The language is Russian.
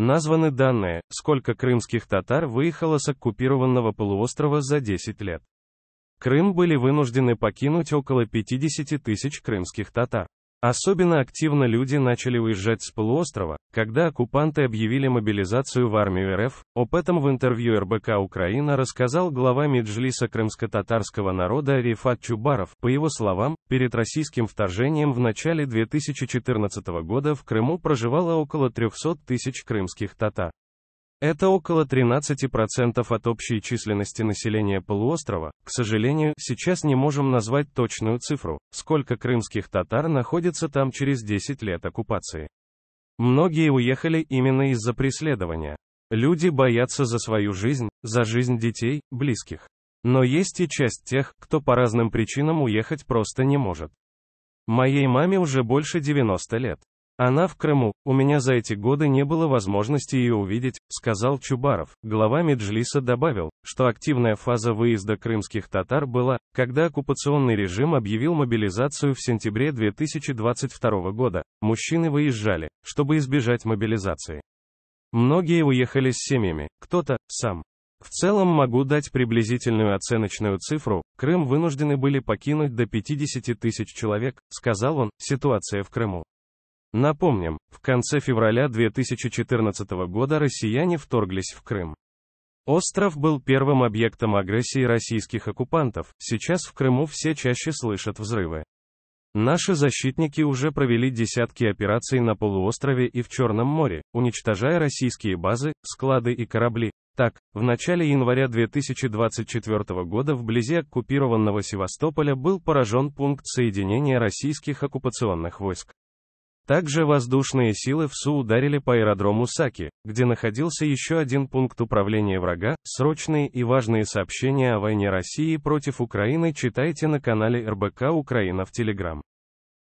Названы данные, сколько крымских татар выехало с оккупированного полуострова за 10 лет. Крым были вынуждены покинуть около 50 тысяч крымских татар. Особенно активно люди начали уезжать с полуострова, когда оккупанты объявили мобилизацию в армию РФ. Об этом в интервью РБК «Украина» рассказал глава Меджлиса крымско-татарского народа Рифат Чубаров. По его словам, перед российским вторжением в начале 2014 года в Крыму проживало около 300 тысяч крымских татар. Это около 13% от общей численности населения полуострова. К сожалению, сейчас не можем назвать точную цифру, сколько крымских татар находится там через 10 лет оккупации. Многие уехали именно из-за преследования. Люди боятся за свою жизнь, за жизнь детей, близких. Но есть и часть тех, кто по разным причинам уехать просто не может. Моей маме уже больше 90 лет. Она в Крыму, у меня за эти годы не было возможности ее увидеть, сказал Чубаров. Глава Меджлиса добавил, что активная фаза выезда крымских татар была, когда оккупационный режим объявил мобилизацию в сентябре 2022 года. Мужчины выезжали, чтобы избежать мобилизации. Многие уехали с семьями, кто-то, сам. В целом могу дать приблизительную оценочную цифру, Крым вынуждены были покинуть до 50 тысяч человек, сказал он, ситуация в Крыму. Напомним, в конце февраля 2014 года россияне вторглись в Крым. Остров был первым объектом агрессии российских оккупантов, сейчас в Крыму все чаще слышат взрывы. Наши защитники уже провели десятки операций на полуострове и в Черном море, уничтожая российские базы, склады и корабли. Так, в начале января 2024 года вблизи оккупированного Севастополя был поражен пункт соединения российских оккупационных войск. Также воздушные силы в Су ударили по аэродрому Саки, где находился еще один пункт управления врага. Срочные и важные сообщения о войне России против Украины читайте на канале РБК Украина в Телеграм.